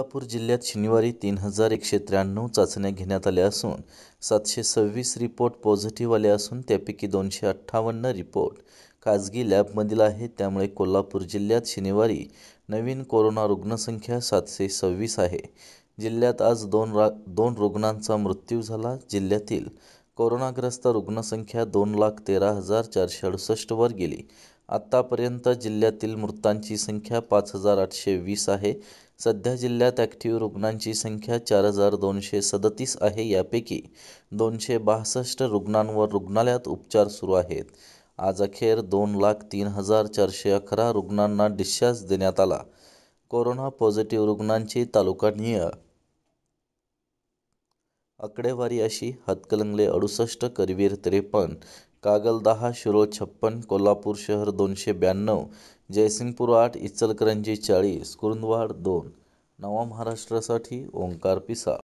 कोल्हापूर जिल्ह्यात शनिवारी तीन हजार एकशे त्र्याण्णव चाचण्या घेण्यात आल्या असून सातशे सव्वीस रिपोर्ट पॉझिटिव्ह आले असून त्यापैकी दोनशे अठ्ठावन्न रिपोर्ट खाजगी लॅबमधील आहे त्यामुळे कोल्हापूर जिल्ह्यात शनिवारी नवीन कोरोना रुग्णसंख्या सातशे सव्वीस आहे जिल्ह्यात आज दोन रा दोन रुग्णांचा मृत्यू झाला जिल्ह्यातील कोरोनाग्रस्त रुग्णसंख्या दोन लाख तेरा हजार चारशे अडुसष्टवर गेली आत्तापर्यंत जिल्ह्यातील मृतांची संख्या पाच हजार आठशे वीस आहे सध्या जिल्ह्यात ॲक्टिव्ह रुग्णांची संख्या चार हजार दोनशे सदतीस आहे यापैकी दोनशे बासष्ट रुग्णांवर रुग्णालयात उपचार सुरू आहेत आज अखेर दोन लाख तीन हजार चारशे अकरा रुग्णांना डिस्चार्ज देण्यात आला कोरोना पॉझिटिव्ह रुग्णांची तालुकानिय आकडेवारी अशी हातकलंगले अडुसष्ट करवीर त्रेपन्न कागल दहा शिरो छप्पन कोल्हापूर शहर दोनशे ब्याण्णव जयसिंगपूर आठ इचलकरंजी चाळीस कुरुंदवाड दोन नवा महाराष्ट्रासाठी ओंकार पिसा